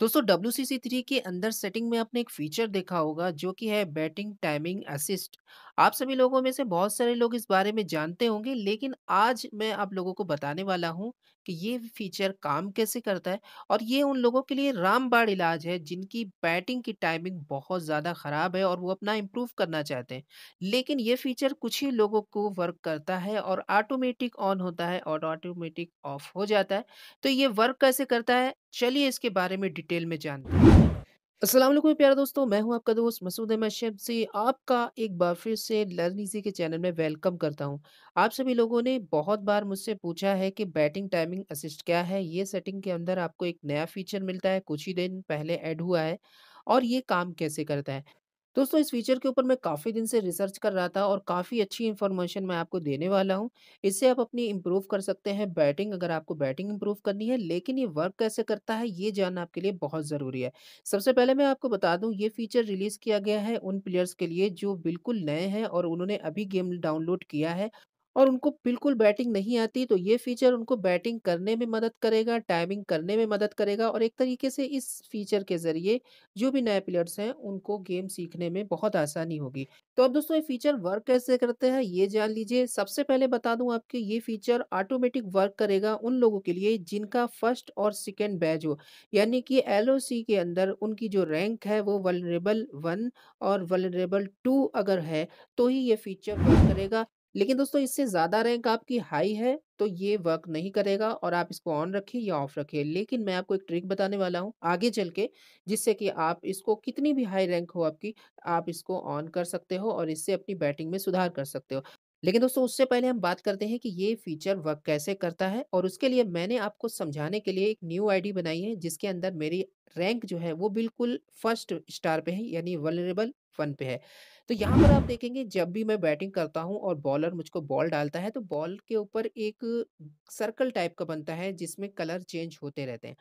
दोस्तों W C सी three के अंदर सेटिंग में आपने एक फीचर देखा होगा जो कि है बैटिंग टाइमिंग असिस्ट आप सभी लोगों में से बहुत सारे लोग इस बारे में जानते होंगे लेकिन आज मैं आप लोगों को बताने वाला हूं ये फीचर काम कैसे करता है और ये उन लोगों के लिए रामबाड़ इलाज है जिनकी बैटिंग की टाइमिंग बहुत ज़्यादा ख़राब है और वो अपना इम्प्रूव करना चाहते हैं लेकिन ये फीचर कुछ ही लोगों को वर्क करता है और ऑटोमेटिक ऑन होता है और ऑटोमेटिक ऑफ हो जाता है तो ये वर्क कैसे करता है चलिए इसके बारे में डिटेल में जानते हैं असलम वालेकुम प्यारे दोस्तों मैं हूं आपका दोस्त मसूद अहमद शमसी आपका एक बार फिर से लर्न इजी के चैनल में वेलकम करता हूं आप सभी लोगों ने बहुत बार मुझसे पूछा है कि बैटिंग टाइमिंग असिस्ट क्या है ये सेटिंग के अंदर आपको एक नया फीचर मिलता है कुछ ही दिन पहले ऐड हुआ है और ये काम कैसे करता है दोस्तों इस फीचर के ऊपर मैं काफ़ी दिन से रिसर्च कर रहा था और काफ़ी अच्छी इन्फॉर्मेशन मैं आपको देने वाला हूं इससे आप अपनी इम्प्रूव कर सकते हैं बैटिंग अगर आपको बैटिंग इम्प्रूव करनी है लेकिन ये वर्क कैसे करता है ये जानना आपके लिए बहुत ज़रूरी है सबसे पहले मैं आपको बता दूं ये फीचर रिलीज़ किया गया है उन प्लेयर्स के लिए जो बिल्कुल नए हैं और उन्होंने अभी गेम डाउनलोड किया है और उनको बिल्कुल बैटिंग नहीं आती तो ये फीचर उनको बैटिंग करने में मदद करेगा टाइमिंग करने में मदद करेगा और एक तरीके से इस फीचर के ज़रिए जो भी नए प्लेयर्स हैं उनको गेम सीखने में बहुत आसानी होगी तो अब दोस्तों ये फीचर वर्क कैसे करते हैं ये जान लीजिए सबसे पहले बता दूं आपके ये फीचर ऑटोमेटिक वर्क करेगा उन लोगों के लिए जिनका फर्स्ट और सेकेंड बैच हो यानी कि एल के अंदर उनकी जो रैंक है वो वलरेबल वन और वलरेबल टू अगर है तो ही ये फीचर वर्क करेगा लेकिन दोस्तों इससे ज़्यादा रैंक आपकी हाई है तो ये वर्क नहीं करेगा और आप इसको ऑन रखिए या ऑफ रखिए लेकिन मैं आपको एक ट्रिक बताने वाला हूँ आगे चल के जिससे कि आप इसको कितनी भी हाई रैंक हो आपकी आप इसको ऑन कर सकते हो और इससे अपनी बैटिंग में सुधार कर सकते हो लेकिन दोस्तों उससे पहले हम बात करते हैं कि ये फीचर वर्क कैसे करता है और उसके लिए मैंने आपको समझाने के लिए एक न्यू आईडी बनाई है जिसके अंदर मेरी रैंक जो है वो बिल्कुल फर्स्ट स्टार पे है यानी वनरेबल वन पे है तो यहाँ पर आप देखेंगे जब भी मैं बैटिंग करता हूँ और बॉलर मुझको बॉल डालता है तो बॉल के ऊपर एक सर्कल टाइप का बनता है जिसमें कलर चेंज होते रहते हैं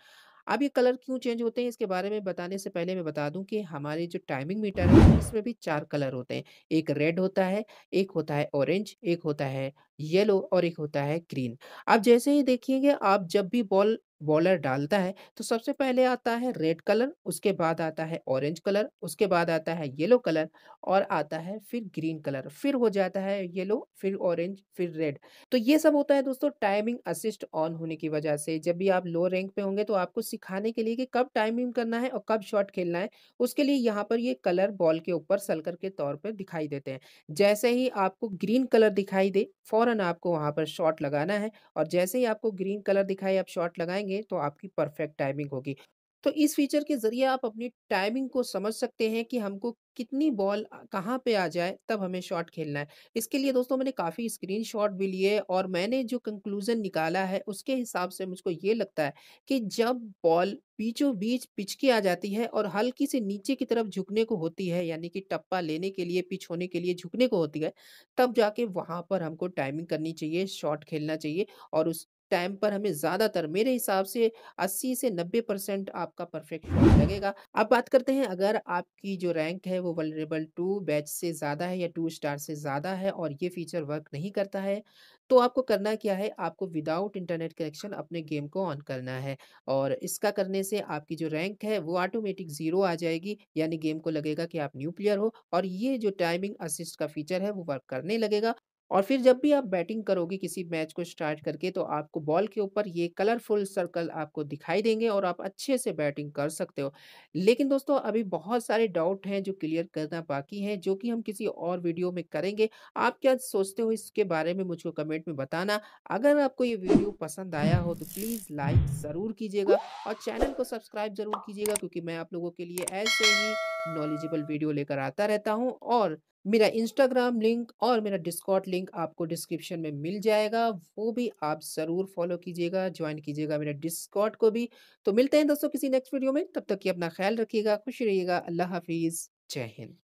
अब ये कलर क्यों चेंज होते हैं इसके बारे में बताने से पहले मैं बता दूं कि हमारे जो टाइमिंग मीटर है इसमें भी चार कलर होते हैं एक रेड होता है एक होता है ऑरेंज एक होता है येलो और एक होता है ग्रीन अब जैसे ही देखिएगा आप जब भी बॉल बॉलर डालता है तो सबसे पहले आता है रेड कलर उसके बाद आता है ऑरेंज कलर उसके बाद आता है येलो कलर और आता है फिर ग्रीन कलर फिर हो जाता है येलो फिर ऑरेंज फिर रेड तो ये सब होता है दोस्तों टाइमिंग असिस्ट ऑन होने की वजह से जब भी आप लो रैंक पे होंगे तो आपको सिखाने के लिए कि कब टाइमिंग करना है और कब शॉट खेलना है उसके लिए यहाँ पर ये कलर बॉल के ऊपर सलकर के तौर पर दिखाई देते हैं जैसे ही आपको ग्रीन कलर दिखाई दे फौरन आपको वहाँ पर शॉट लगाना है और जैसे ही आपको ग्रीन कलर दिखाई आप शॉट लगाएंगे करेंगे तो आपकी परफेक्ट टाइमिंग होगी तो इस फीचर के ज़रिए आप अपनी टाइमिंग को समझ सकते हैं कि हमको कितनी बॉल कहाँ पे आ जाए तब हमें शॉट खेलना है इसके लिए दोस्तों मैंने काफ़ी स्क्रीनशॉट भी लिए और मैंने जो कंक्लूज़न निकाला है उसके हिसाब से मुझको ये लगता है कि जब बॉल बीचों बीच पिच की आ जाती है और हल्की से नीचे की तरफ झुकने को होती है यानी कि टप्पा लेने के लिए पिच होने के लिए झुकने को होती है तब जाके वहाँ पर हमको टाइमिंग करनी चाहिए शॉट खेलना चाहिए और उस टाइम पर हमें ज़्यादातर मेरे हिसाब से 80 से 90 परसेंट आपका परफेक्ट लगेगा अब बात करते हैं अगर आपकी जो रैंक है वो वलरेबल टू बैच से ज़्यादा है या टू स्टार से ज़्यादा है और ये फीचर वर्क नहीं करता है तो आपको करना क्या है आपको विदाउट इंटरनेट कनेक्शन अपने गेम को ऑन करना है और इसका करने से आपकी जो रैंक है वो ऑटोमेटिक ज़ीरो आ जाएगी यानी गेम को लगेगा कि आप न्यू प्लेयर हो और ये जो टाइमिंग असिस्ट का फीचर है वो वर्क करने लगेगा और फिर जब भी आप बैटिंग करोगे किसी मैच को स्टार्ट करके तो आपको बॉल के ऊपर ये कलरफुल सर्कल आपको दिखाई देंगे और आप अच्छे से बैटिंग कर सकते हो लेकिन दोस्तों अभी बहुत सारे डाउट हैं जो क्लियर करना बाकी हैं जो कि हम किसी और वीडियो में करेंगे आप क्या सोचते हो इसके बारे में मुझको कमेंट में बताना अगर आपको ये वीडियो पसंद आया हो तो प्लीज़ लाइक ज़रूर कीजिएगा और चैनल को सब्सक्राइब ज़रूर कीजिएगा क्योंकि मैं आप लोगों के लिए ऐसे ही नॉलेजेबल वीडियो लेकर आता रहता हूँ और मेरा इंस्टाग्राम लिंक और मेरा डिस्कॉट लिंक आपको डिस्क्रिप्शन में मिल जाएगा वो भी आप ज़रूर फॉलो कीजिएगा ज्वाइन कीजिएगा मेरा डिस्कॉट को भी तो मिलते हैं दोस्तों किसी नेक्स्ट वीडियो में तब तक कि अपना ख्याल रखिएगा खुश रहिएगा अल्लाह हाफिज़ जय हिंद